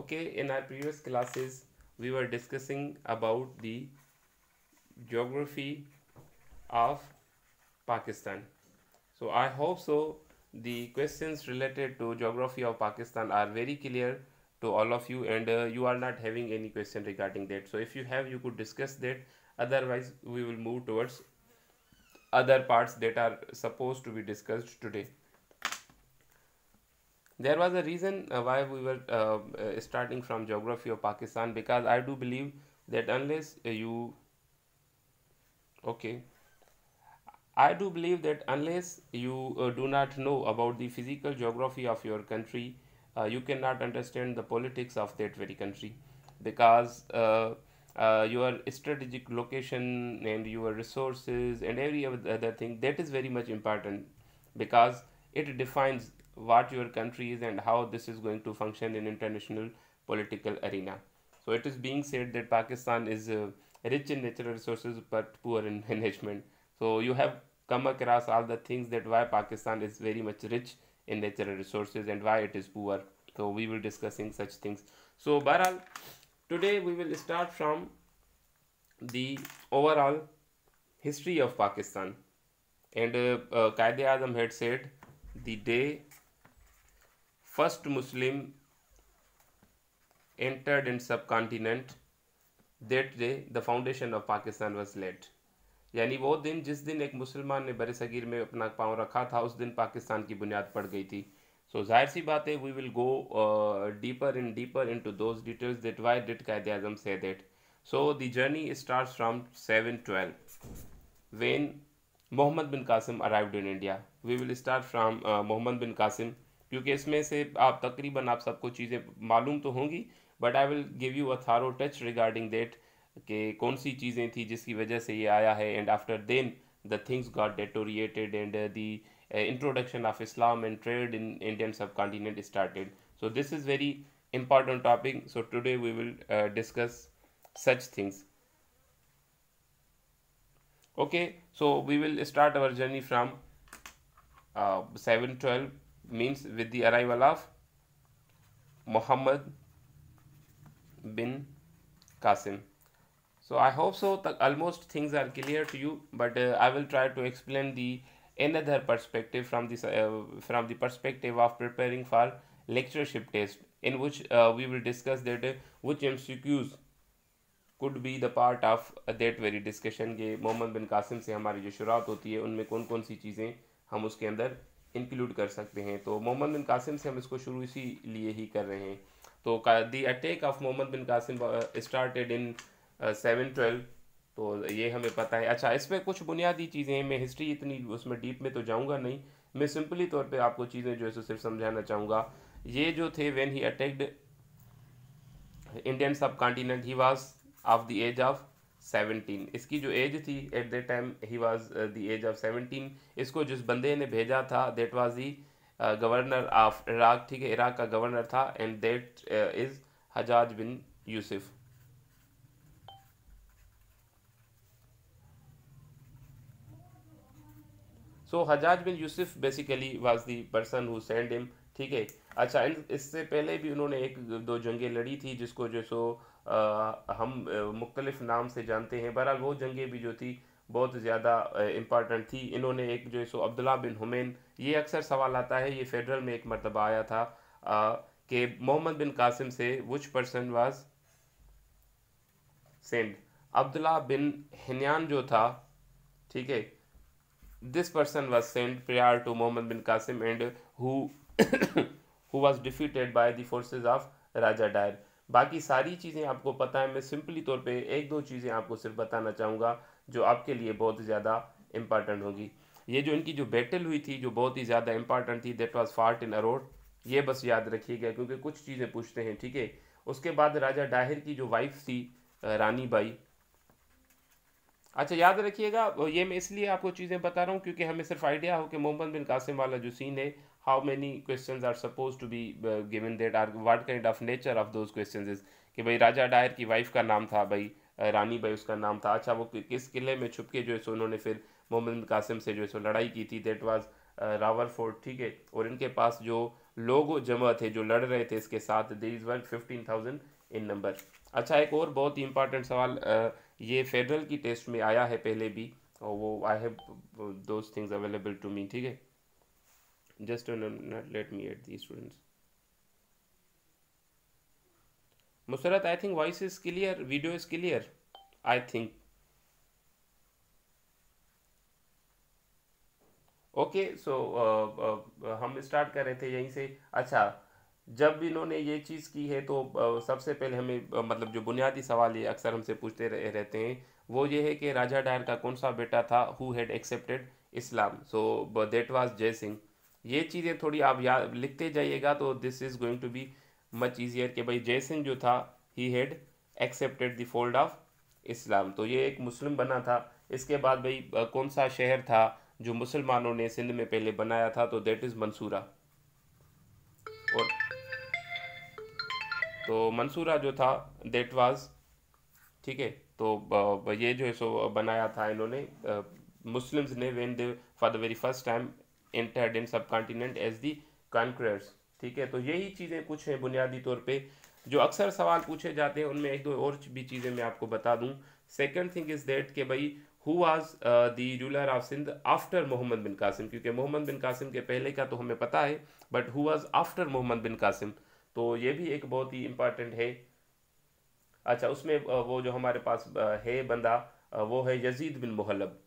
okay in our previous classes we were discussing about the geography of Pakistan so I hope so the questions related to geography of Pakistan are very clear to all of you and uh, you are not having any question regarding that so if you have you could discuss that otherwise we will move towards other parts that are supposed to be discussed today there was a reason uh, why we were uh, uh, starting from geography of pakistan because i do believe that unless uh, you okay i do believe that unless you uh, do not know about the physical geography of your country you cannot understand the politics of that very country because uh, your strategic location and your resources and every other thing that is very much important because it defines what your country is and how this is going to function in international political arena. So it is being said that Pakistan is uh, rich in natural resources but poor in management. So you have come across all the things that why Pakistan is very much rich in natural resources and why it is poor. So we will discussing such things. So Baral, today we will start from the overall history of Pakistan. And uh, uh, Qaeda Azam had said the day first muslim entered in subcontinent that day the foundation of pakistan was laid यानी वो दिन जिस दिन एक मुसलमान ने बर सगीर में अपना पांव रखा था उस दिन पाकिस्तान की बुनियाद पड़ गई थी सो so, जाहिर सी बात है we will go deeper in deeper into those details that why did Quaid Azam से that so the journey start from seven twelve when Muhammad bin Qasim arrived in India we will start from Muhammad bin Qasim क्योंकि इसमें से आप तकरीबन आप सबको चीज़ें मालूम तो होंगी but I will give you a thorough touch regarding that कि कौन सी चीज़ें थी जिसकी वजह से ये आया है and after then the things got deteriorated and the introduction of Islam and trade in Indian subcontinent started so this is very important topic so today we will discuss such things okay so we will start our journey from seven twelve means with the arrival of Muhammad bin Qasim. So I hope so the almost things are clear to you but uh, I will try to explain the another perspective from this uh, from the perspective of preparing for lectureship test in which uh, we will discuss that uh, which MCQs could be the part of that very discussion के Muhammad bin Qasim से हमारी जो शुरुआत होती है उनमें कौन कौन सी चीज़ें हम उसके अंदर इंक्लूड कर सकते हैं तो मोहम्मद बिन कासिम से हम इसको शुरू इसी लिए ही कर रहे हैं तो the attack of Muhammad bin Qasim started in seven twelve तो ये हमें पता है अच्छा इसमें कुछ बुनियादी चीज़ें हैं मैं हिस्ट्री इतनी उसमें डीप में तो जाऊँगा नहीं मैं सिंपली तौर पर आपको चीज़ें जो है सो सिर्फ समझाना चाहूँगा ये जो थे when he attacked Indian subcontinent he was of the age of seventeen इसकी जो एज थी at the time he was the age of seventeen इसको जिस बंदे ने भेजा था that was the governor of Iraq ठीक है इराक का गवर्नर था and that is Hajjaj bin Yusuf so Hajjaj bin Yusuf basically was the person who send him ठीक है अच्छा इससे पहले भी उन्होंने एक दो जंगें लड़ी थी जिसको जो सो हम मुख्तलिफ नाम से जानते हैं बहरहाल वो जंगें भी जो थी बहुत ज़्यादा इम्पॉर्टेंट थी इन्होंने एक जो है सो अब्दुल्ला बिन हुमैन ये अक्सर सवाल आता है ये फेडरल में एक मरतबा आया था कि मोहम्मद बिन कासिम से which person was send Abdullah bin Hanyan जो था ठीक है this person was send prior to Muhammad bin Qasim and who who was defeated by the forces of Raja Dahir बाकी सारी चीज़ें आपको पता है मैं सिंपली तौर पे एक दो चीज़ें आपको सिर्फ बताना चाहूँगा जो आपके लिए बहुत ज़्यादा इम्पॉर्टेंट होगी ये जो इनकी जो बैटल हुई थी जो बहुत ही ज़्यादा इम्पॉर्टेंट थी that was fought in Aror ये बस याद रखिएगा क्योंकि कुछ चीज़ें पूछते हैं ठीक है उसके बाद राजा डाहिर की जो वाइफ थी रानी बाई अच्छा याद रखिएगा ये मैं इसलिए आपको चीज़ें बता रहा हूँ क्योंकि हमें सिर्फ आइडिया हो कि मोहम्मद बिन कासिम वाला जो सीन है how many questions are supposed to be uh, given that are what kind of nature of those questions is कि भाई राजा डायर की वाइफ का नाम था भाई रानी भाई उसका नाम था अच्छा वो किस किले में छुप के जो है सो उन्होंने फिर मोहम्मद कासिम से जो है सो लड़ाई की थी देट वॉज रावर फोर्ट ठीक है और इनके पास जो लोग जमा थे जो लड़ रहे थे इसके साथ they is one fifteen thousand in number अच्छा एक और बहुत ही इंपॉर्टेंट सवाल ये फेडरल की टेस्ट में आया है पहले भी और वो I have those things available to me ठीक है just a not let me add student students Musrat, I think voice is clear, video is clear. I think. Okay so uh, uh, uh, हम start कर रहे थे यहीं से अच्छा जब इन्होंने ये चीज़ की है तो सबसे पहले हमें मतलब जो बुनियादी सवाल ये अक्सर हमसे पूछते रह, रहते हैं वो ये है कि राजा डायर का कौन सा बेटा था who had accepted Islam so that was Jai Singh ये चीज़ें थोड़ी आप याद लिखते जाइएगा तो this is going to be much easier कि भाई जैसन जो था he had accepted the fold of Islam तो ये एक मुस्लिम बना था इसके बाद भाई कौन सा शहर था जो मुसलमानों ने सिंध में पहले बनाया था तो देट इज़ मंसूरा और तो मंसूरा जो था देट वाज ठीक है तो ये जो है सो बनाया था इन्होंने मुस्लिम्स ने when they for the very first time entered in subcontinent as the कॉन्क्रर्स ठीक है तो यही चीज़ें कुछ हैं बुनियादी तौर पर जो अक्सर सवाल पूछे जाते हैं उनमें एक दो और भी चीज़ें मैं आपको बता दूँ सेकेंड थिंग इज़ दैट के भाई who was the ruler of Sindh after Muhammad bin Qasim क्योंकि मोहम्मद बिन कासिम के पहले का तो हमें पता है but who was after Muhammad bin Qasim तो ये भी एक बहुत ही इम्पॉर्टेंट है अच्छा उसमें uh, वो जो हमारे पास uh, है बंदा uh, वो है यजीद बिन मोहल्लब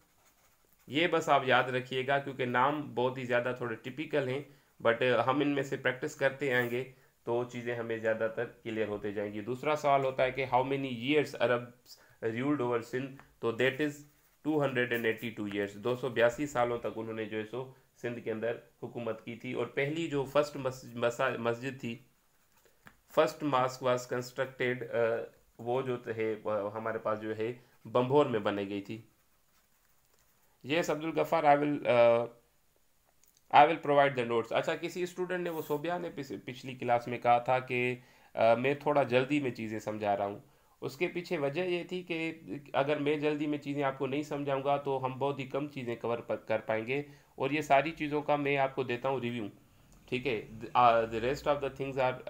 ये बस आप याद रखिएगा क्योंकि नाम बहुत ही ज़्यादा थोड़े टिपिकल हैं बट हम इनमें से प्रैक्टिस करते आएंगे तो चीज़ें हमें ज़्यादातर क्लियर होते जाएंगी दूसरा सवाल होता है कि how many years Arab ruled over Sindh तो that is two hundred and eighty two years दो सौ बयासी सालों तक उन्होंने जो है सो सिंध के अंदर हुकूमत की थी और पहली जो फर्स्ट मस्जिद थी फर्स्ट मास्क वाज कंस्ट्रक्टेड वो जो है हमारे पास जो है बम्भोर में बनाई गई थी yes Abdul ghaffar I will I will provide the notes अच्छा किसी स्टूडेंट ने वो सोबिया ने पिछली क्लास में कहा था कि uh, मैं थोड़ा जल्दी में चीज़ें समझा रहा हूँ उसके पीछे वजह ये थी कि अगर मैं जल्दी में चीज़ें आपको नहीं समझाऊंगा तो हम बहुत ही कम चीज़ें कवर कर पाएंगे और ये सारी चीज़ों का मैं आपको देता हूँ रिव्यू ठीक है the rest of the things are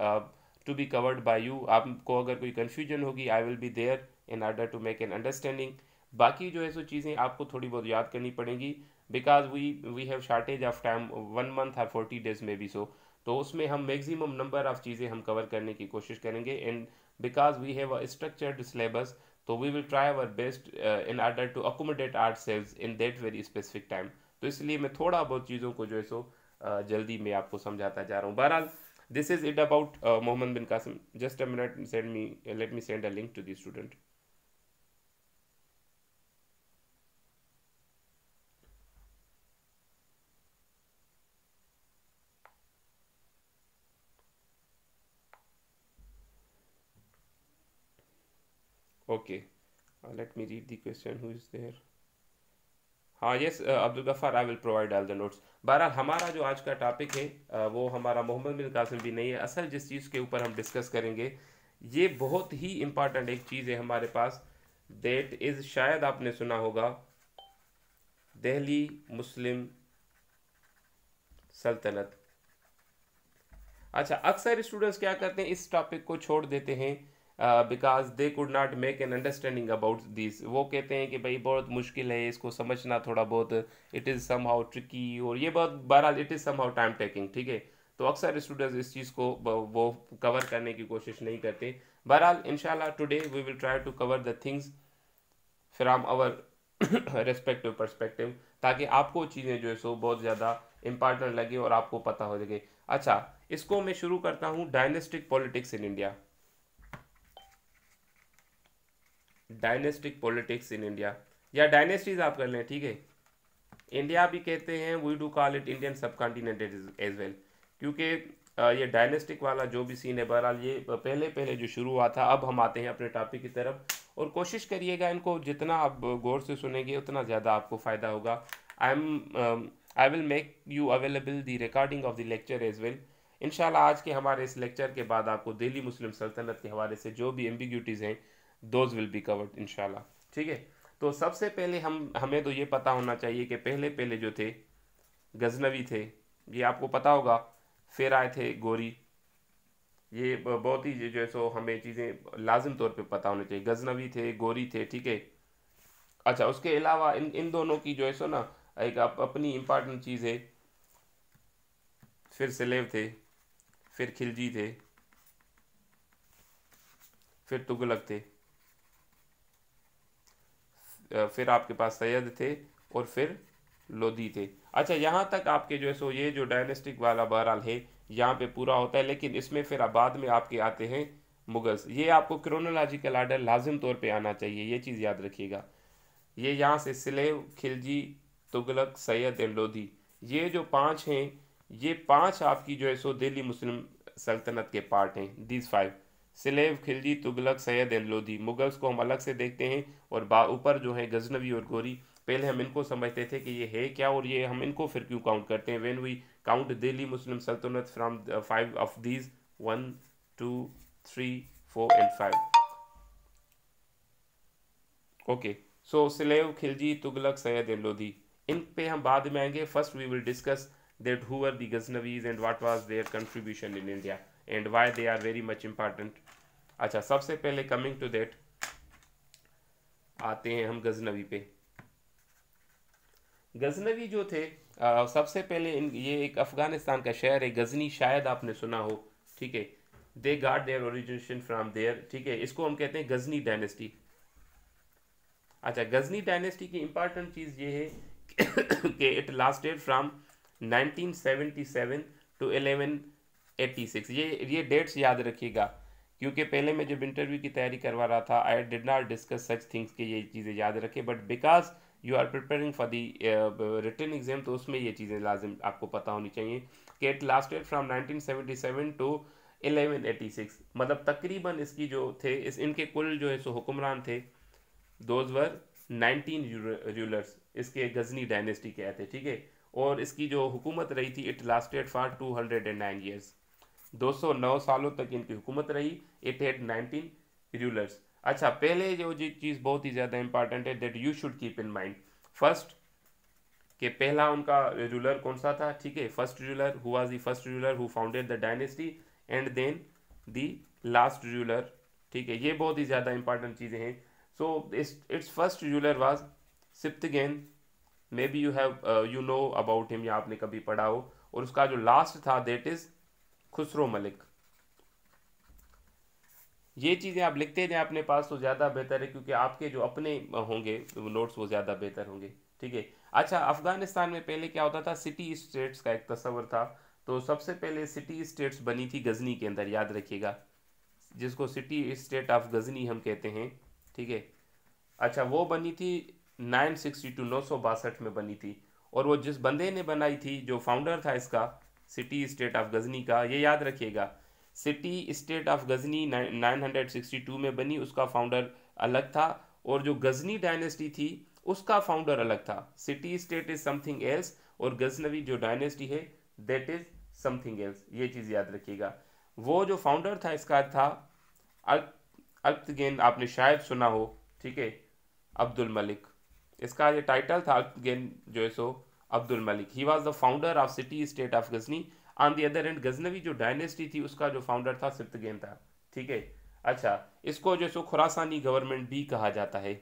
to be covered by you आपको अगर कोई कन्फ्यूजन होगी I will be there in order to make an understanding बाकी जो है सो चीज़ें आपको थोड़ी बहुत याद करनी पड़ेंगी because we we have shortage of time one month और फोर्टी डेज में भी सो तो उसमें हम मैक्सिमम नंबर ऑफ़ चीज़ें हम कवर करने की कोशिश करेंगे and because we have a structured syllabus तो we will try our best in order to accommodate ourselves in that very specific time तो इसलिए मैं थोड़ा बहुत चीज़ों को जो है सो uh, जल्दी मैं आपको समझाता जा रहा हूँ बहरहाल this is it about Muhammad bin Qasim just a minute send me let me send a link to the student Okay, uh, let me read the question. Who is there? हाँ yes Abdul Ghaffar I will provide all the notes बहरहाल हमारा जो आज का topic है uh, वो हमारा Mohammad bin Qasim भी नहीं है असल जिस चीज़ के ऊपर हम डिस्कस करेंगे ये बहुत ही इम्पॉर्टेंट एक चीज़ है हमारे पास देट इज़ शायद आपने सुना होगा दिल्ली मुस्लिम सल्तनत अच्छा अक्सर स्टूडेंट्स क्या करते हैं इस टॉपिक को छोड़ देते हैं because they could not make an understanding about this वो कहते हैं कि भाई बहुत मुश्किल है इसको समझना थोड़ा बहुत it is somehow tricky और ये बहुत बहरहाल it is somehow time taking ठीक है तो अक्सर स्टूडेंट्स इस चीज़ को वो कवर करने की कोशिश नहीं करते बहरहाल in today we will try to cover the things from our respective perspective ताकि आपको चीज़ें जो है सो बहुत ज़्यादा इंपॉर्टेंट लगे और आपको पता हो सके अच्छा इसको मैं शुरू करता हूँ dynastic politics in India dynastic politics in India या डायनेस्टीज आप कर लें ठीक है इंडिया भी कहते हैं we do call it Indian subcontinent as well क्योंकि ये डायनेस्टिक वाला जो भी सीन है बहरहाल ये पहले पहले जो शुरू हुआ था अब हम आते हैं अपने टॉपिक की तरफ और कोशिश करिएगा इनको जितना आप गौर से सुनेंगे उतना ज़्यादा आपको फ़ायदा होगा I am I will make you available the recording of the lecture as well इन आज के हमारे इस लेक्चर के बाद आपको दिल्ली मुस्लिम सल्तनत के हवाले से जो भी एम्बिग्यूटीज़ हैं दोज विल बी कवर्ड इनशाला ठीक है तो सबसे पहले हम हमें तो ये पता होना चाहिए कि पहले पहले जो थे गजनवी थे ये आपको पता होगा फिर आए थे गोरी ये बहुत ही जो है सो हमें चीज़ें लाजम तौर पे पता होनी चाहिए गजनवी थे गोरी थे ठीक है अच्छा उसके अलावा इन इन दोनों की जो है सो ना एक अप, अपनी इम्पॉर्टेंट चीज़ है फिर सलेब थे फिर खिलजी थे फिर तुगलक थे फिर आपके पास सैयद थे और फिर लोधी थे अच्छा यहाँ तक आपके जो है सो ये जो डायनेस्टिक वाला बहरहाल है यहाँ पे पूरा होता है लेकिन इसमें फिर बाद में आपके आते हैं मुगल्स ये आपको क्रोनोलॉजिकल आर्डर लाजिम तौर पे आना चाहिए ये चीज़ याद रखिएगा ये यहाँ से सिलेव खिलजी तुगलक सैयद एंड लोधी ये जो पांच हैं ये पांच आपकी जो है सो दिल्ली मुस्लिम सल्तनत के पार्ट हैं दीज फाइव सलेब खिलजी तुगलक सैयद एलोधी मुगल्स को हम अलग से देखते हैं और बा ऊपर जो है गजनवी और गोरी पहले हम इनको समझते थे कि ये है क्या और ये हम इनको फिर क्यों काउंट करते हैं when we count Delhi Muslim सल्तनत from five of these one two three four and five okay so slave Khilji Tughlaq Sayyid Lodi इन पे हम बाद में आएंगे first we will discuss that who are the Ghaznavis and what was their contribution in India and why they are very much important अच्छा सबसे पहले coming to that आते हैं हम गजनवी पे गजनवी जो थे आ, सबसे पहले इन ये एक अफ़गानिस्तान का शहर है गजनी शायद आपने सुना हो ठीक है they guard their origination from there ठीक है इसको हम कहते हैं गजनी डायनेस्टी अच्छा गजनी डायनेस्टी की इम्पॉर्टेंट चीज़ ये है कि इट लास्टेड फ्राम 1977 टू 86 ये ये डेट्स याद रखिएगा क्योंकि पहले मैं जब इंटरव्यू की तैयारी करवा रहा था I did not discuss such things के ये चीज़ें याद रखें but because you are preparing for the written exam तो उसमें ये चीज़ें लाजिम आपको पता होनी चाहिए कि it lasted from nineteen seven to eighty six मतलब तकरीबन इसकी जो थे इस इनके कुल जो है सो हुक्मरान थे दोज वर नाइनटीन रूलर्स इसके गजनी डायनेस्टी के आए थे ठीक है और इसकी जो हुकूमत रही थी it lasted for two hundred and nine years 209 सालों तक इनकी हुकूमत रही इट हैड 19 रूलर्स अच्छा पहले जो जी चीज़ बहुत ही ज़्यादा इंपॉर्टेंट है that you should keep in mind first के पहला उनका रूलर कौन सा था ठीक है first ruler who was the first ruler who founded the dynasty and then the last ruler ठीक है ये बहुत ही ज़्यादा इंपॉर्टेंट चीज़ें हैं so it's first ruler was सिप्त गेन maybe you have you know about him या आपने कभी पढ़ा हो और उसका जो लास्ट था दैट इज़ खुसरो मलिक ये चीज़ें आप लिखते जाएं अपने पास तो ज़्यादा बेहतर है क्योंकि आपके जो अपने होंगे नोट्स वो ज़्यादा बेहतर होंगे ठीक है अच्छा अफ़गानिस्तान में पहले क्या होता था सिटी स्टेट्स का एक तस्वर था तो सबसे पहले सिटी स्टेट्स बनी थी गजनी के अंदर याद रखिएगा जिसको सिटी स्टेट ऑफ गजनी हम कहते हैं ठीक है अच्छा वो बनी थी नाइन सिक्सटी टू नौ सौ बासठ में बनी थी और वो जिस बंदे ने बनाई थी जो फाउंडर था इसका सिटी स्टेट ऑफ गजनी का ये याद रखिएगा city state of Ghazni nine hundred sixty two में बनी उसका फाउंडर अलग था और जो गजनी डायनेस्टी थी उसका फाउंडर अलग था city state is something else और गजनवी जो डायनेस्टी है दैट इज समथिंग एल्स ये चीज़ याद रखिएगा वो जो फाउंडर था इसका था अल्पगेन आपने शायद सुना हो ठीक है अब्दुल मलिक इसका ये टाइटल था अल्पगेन जो है सो Abdul Malik he was the founder of city state of Ghazni on the other hand Ghaznavi जो डायनेस्टी थी उसका जो फाउंडर था सिप्त तो था ठीक है अच्छा इसको जो सो खुरासानी गवर्नमेंट भी कहा जाता है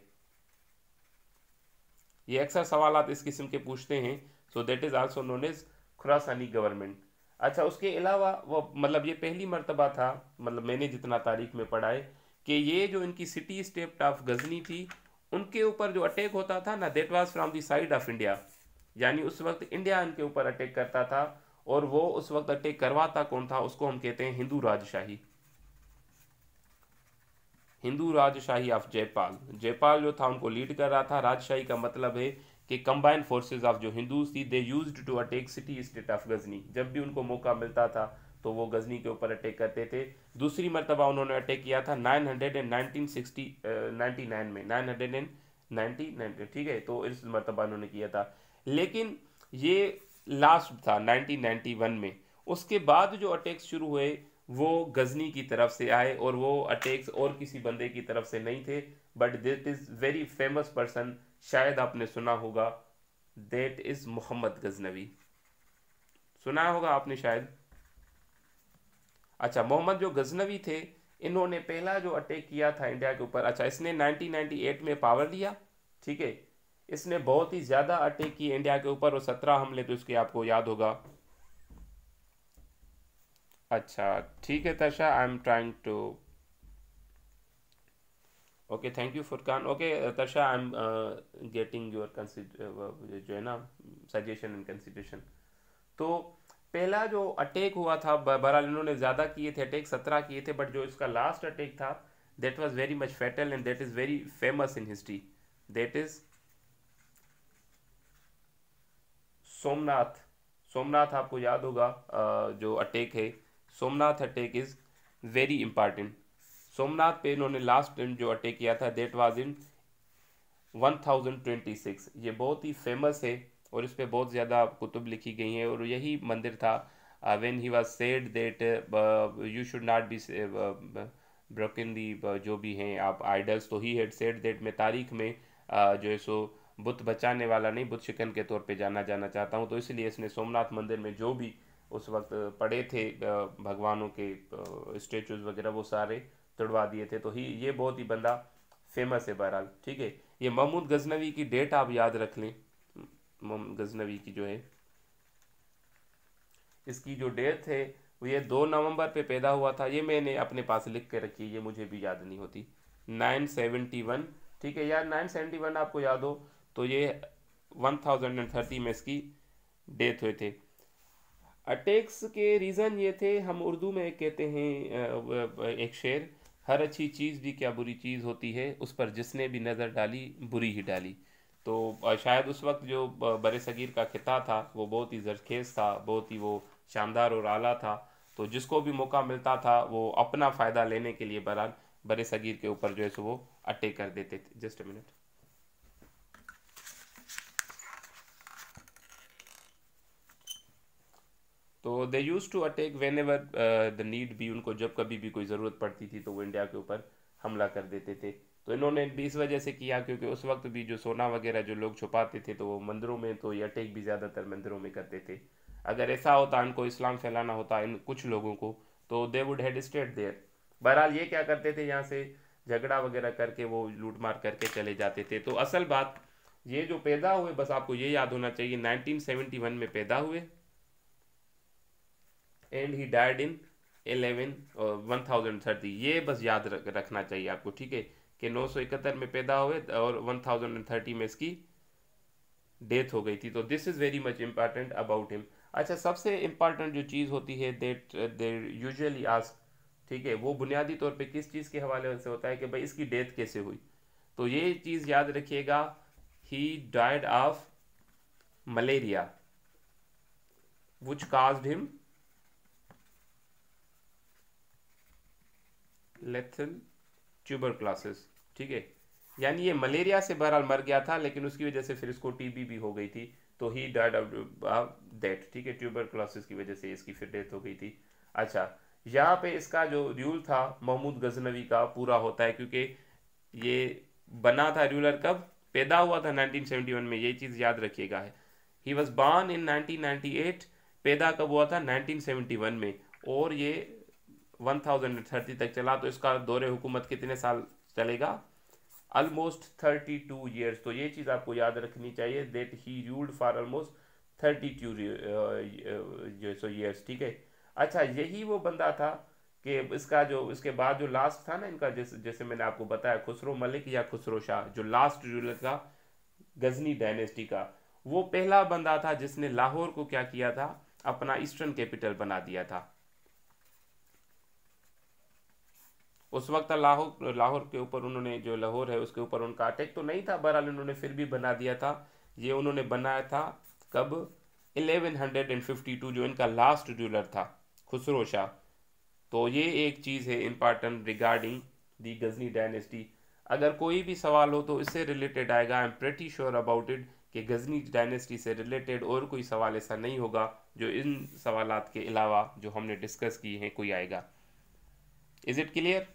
ये अक्सर सवाल इस किस्म के पूछते हैं so that is also known as Khurasani government अच्छा उसके अलावा वो मतलब ये पहली मरतबा था मतलब मैंने जितना तारीख में पढ़ा है कि ये जो इनकी सिटी स्टेट ऑफ गजनी थी उनके ऊपर जो अटैक होता था ना that was from that side of India यानी उस वक्त इंडिया इनके ऊपर अटैक करता था और वो उस वक्त अटैक करवाता कौन था उसको हम कहते हैं हिंदू राजशाही हिंदू राजशाही ऑफ जयपाल जयपाल जो था उनको लीड कर रहा था राजशाही का मतलब है कि कंबाइन फोर्सेस ऑफ जो हिंदूज थी they used to attack city state of Ghazni जब भी उनको मौका मिलता था तो वो गजनी के ऊपर अटैक करते थे दूसरी मरतबा उन्होंने अटैक किया था nine hundred and nineteen sixty ninety nine में nine hundred and ninety nine ठीक है तो इस मरतबा उन्होंने किया था लेकिन ये लास्ट था 1991 में उसके बाद जो अटैक्स शुरू हुए वो गजनी की तरफ से आए और वो अटैक्स और किसी बंदे की तरफ से नहीं थे but that is very famous person शायद आपने सुना होगा दैट इज़ मोहम्मद गजनवी सुना होगा आपने शायद अच्छा मोहम्मद जो गजनवी थे इन्होंने पहला जो अटैक किया था इंडिया के ऊपर अच्छा इसने 1998 में पावर लिया ठीक है इसने बहुत ही ज़्यादा अटैक किए इंडिया के ऊपर और सत्रह हमले तो इसके आपको याद होगा अच्छा ठीक है Tasha I am trying to okay thank you Furqan okay Tasha I am getting your जो है ना सजेशन एंड कंसिडरेशन तो पहला जो अटैक हुआ था बहरहाल इन्होंने ज़्यादा किए थे अटैक सत्रह किए थे बट जो इसका लास्ट अटैक था that was very much fatal and that is very famous in history that is Somnath Somnath आपको याद होगा जो अटैक है Somnath attack is very important Somnath पे इन्होंने लास्ट टाइम जो अटैक किया था देट वाज इन 1026 ये बहुत ही फेमस है और इस पर बहुत ज़्यादा कुतुब लिखी गई हैं और यही मंदिर था when he was said that you should not be broken the जो भी हैं आप आइडल्स तो ही हेड सेड देट में तारीख में uh, जो है सो बुत बचाने वाला नहीं बुत शिकन के तौर पे जाना जाना चाहता हूँ तो इसलिए इसने सोमनाथ मंदिर में जो भी उस वक्त पड़े थे भगवानों के स्टेचूज वगैरह वो सारे तुड़वा दिए थे तो ही ये बहुत ही बंदा फेमस है बहरहाल ठीक है ये महमूद गजनवी की डेट आप याद रख लें गजनवी की जो है इसकी जो डेट है वो ये दो नवंबर पे पैदा हुआ था ये मैंने अपने पास लिख के रखी है ये मुझे भी याद नहीं होती नाइन सेवेंटी वन ठीक है यार नाइन सेवेंटी वन आपको याद हो तो ये 1030 में इसकी डेथ हुए थे अटैक्स के रीज़न ये थे हम उर्दू में कहते हैं एक शेर हर अच्छी चीज़ भी क्या बुरी चीज़ होती है उस पर जिसने भी नज़र डाली बुरी ही डाली तो शायद उस वक्त जो बरे सगीर का खिता था वो बहुत ही जरखेज़ था बहुत ही वो शानदार और आला था तो जिसको भी मौका मिलता था वो अपना फ़ायदा लेने के लिए बरान बरे सगीर के ऊपर जो है सो वो अटैक कर देते थे जस्ट मिनट तो they use to attack whenever the need भी उनको जब कभी भी कोई ज़रूरत पड़ती थी तो वो इंडिया के ऊपर हमला कर देते थे तो इन्होंने भी इस वजह से किया क्योंकि उस वक्त भी जो सोना वगैरह जो लोग छुपाते थे तो वो मंदिरों में तो ये अटैक भी ज़्यादातर मंदिरों में करते थे अगर ऐसा होता इनको इस्लाम फैलाना होता इन कुछ लोगों को तो they would had state there बहरहाल ये क्या करते थे यहाँ से झगड़ा वगैरह करके वो लूट मार करके चले जाते थे तो असल बात ये जो पैदा हुए बस आपको ये याद होना चाहिए 1971 में पैदा हुए and he died in eleven one thousand thirty ये बस याद रख रखना चाहिए आपको ठीक है कि नौ सौ इकहत्तर में पैदा हुए और वन थाउजेंड एंड थर्टी में इसकी डेथ हो गई थी तो this is very much important about him अच्छा सबसे इम्पॉर्टेंट जो चीज़ होती है देट देर यूजली आज ठीक है वो बुनियादी तौर पे किस चीज़ के हवाले से होता है कि भाई इसकी डेथ कैसे हुई तो ये चीज़ याद रखिएगा he died of malaria which caused him lethal tuberculosis ठीक है यानी ये मलेरिया से बहरहाल मर गया था लेकिन उसकी वजह से फिर इसको टीबी भी हो गई थी तो ही डाइड ऑफ डेथ ठीक है ट्यूबर क्लासेस की वजह से इसकी फिर डेथ हो गई थी अच्छा यहाँ पे इसका जो रूल था महमूद गजनवी का पूरा होता है क्योंकि ये बना था रूलर कब पैदा हुआ था 1971 में ये चीज़ याद रखिएगा है ही वॉज बॉर्न इन 1998 पैदा कब हुआ था 1971 में और ये वन थाउजेंड थर्टी तक चला तो इसका दौरे हुकूमत कितने साल चलेगा अलमोस्ट थर्टी टू ईयर्स तो ये चीज़ आपको याद रखनी चाहिए that he ruled for almost thirty two जो सो ईयर्स ठीक है अच्छा यही वो बंदा था कि इसका जो इसके बाद जो लास्ट था ना इनका जैसे जैसे मैंने आपको बताया खुसरो मलिक या खुसरो शाह जो लास्ट रूलर था गजनी डायनेस्टी का वो पहला बंदा था जिसने लाहौर को क्या किया था अपना ईस्टर्न कैपिटल बना दिया था उस वक्त लाहौर लाहौर के ऊपर उन्होंने जो लाहौर है उसके ऊपर उनका अटैक तो नहीं था बहरहाल उन्होंने फिर भी बना दिया था ये उन्होंने बनाया था कब 1152 जो इनका लास्ट रूलर था खुसरो शाह तो ये एक चीज़ है important regarding the Ghazni dynasty अगर कोई भी सवाल हो तो इससे रिलेटेड आएगा I am pretty sure about it कि गजनी डायनेस्टी से रिलेटेड और कोई सवाल ऐसा नहीं होगा जो इन सवाल के अलावा जो हमने डिस्कस किए हैं कोई आएगा इज़ इट क्लियर